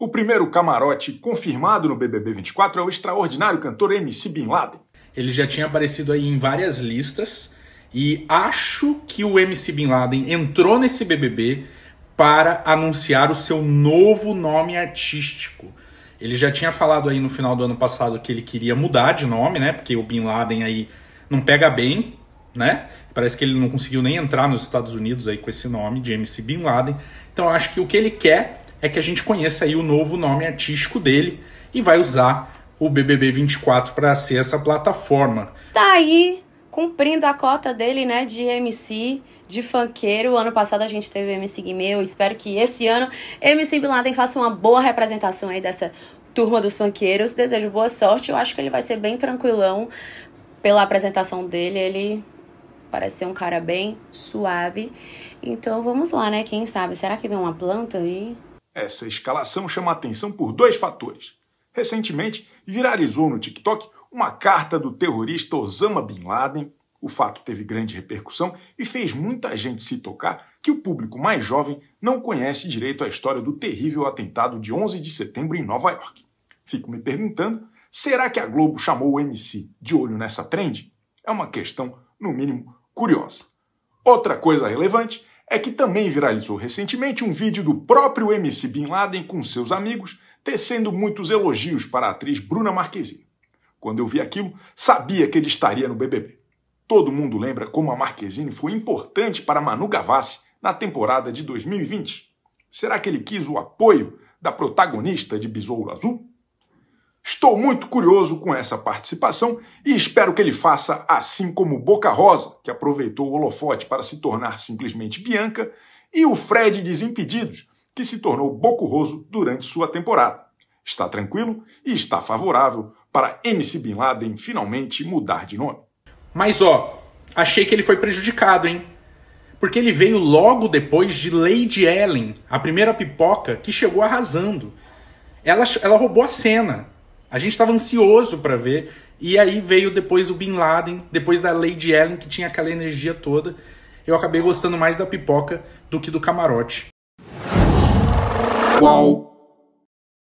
O primeiro camarote confirmado no BBB 24 é o extraordinário cantor MC Bin Laden. Ele já tinha aparecido aí em várias listas e acho que o MC Bin Laden entrou nesse BBB para anunciar o seu novo nome artístico. Ele já tinha falado aí no final do ano passado que ele queria mudar de nome, né? Porque o Bin Laden aí não pega bem, né? Parece que ele não conseguiu nem entrar nos Estados Unidos aí com esse nome de MC Bin Laden. Então acho que o que ele quer é que a gente conheça aí o novo nome artístico dele e vai usar o BBB 24 para ser essa plataforma. Tá aí cumprindo a cota dele, né, de MC, de funkeiro. Ano passado a gente teve MC eu espero que esse ano MC Bin Laden faça uma boa representação aí dessa turma dos funkeiros. Desejo boa sorte, eu acho que ele vai ser bem tranquilão pela apresentação dele, ele parece ser um cara bem suave. Então vamos lá, né? Quem sabe? Será que vem uma planta aí? Essa escalação chama atenção por dois fatores. Recentemente, viralizou no TikTok uma carta do terrorista Osama Bin Laden. O fato teve grande repercussão e fez muita gente se tocar que o público mais jovem não conhece direito a história do terrível atentado de 11 de setembro em Nova York. Fico me perguntando, será que a Globo chamou o MC de olho nessa trend? É uma questão, no mínimo, curiosa. Outra coisa relevante é que também viralizou recentemente um vídeo do próprio MC Bin Laden com seus amigos, tecendo muitos elogios para a atriz Bruna Marquezine. Quando eu vi aquilo, sabia que ele estaria no BBB. Todo mundo lembra como a Marquezine foi importante para Manu Gavassi na temporada de 2020. Será que ele quis o apoio da protagonista de Besouro Azul? Estou muito curioso com essa participação e espero que ele faça assim como Boca Rosa, que aproveitou o holofote para se tornar simplesmente Bianca, e o Fred Desimpedidos, que se tornou Bocurroso durante sua temporada. Está tranquilo e está favorável para MC Bin Laden finalmente mudar de nome. Mas ó, achei que ele foi prejudicado, hein? Porque ele veio logo depois de Lady Ellen, a primeira pipoca que chegou arrasando. Ela, ela roubou a cena. A gente estava ansioso para ver. E aí veio depois o Bin Laden, depois da Lady Ellen, que tinha aquela energia toda. Eu acabei gostando mais da pipoca do que do camarote. Qual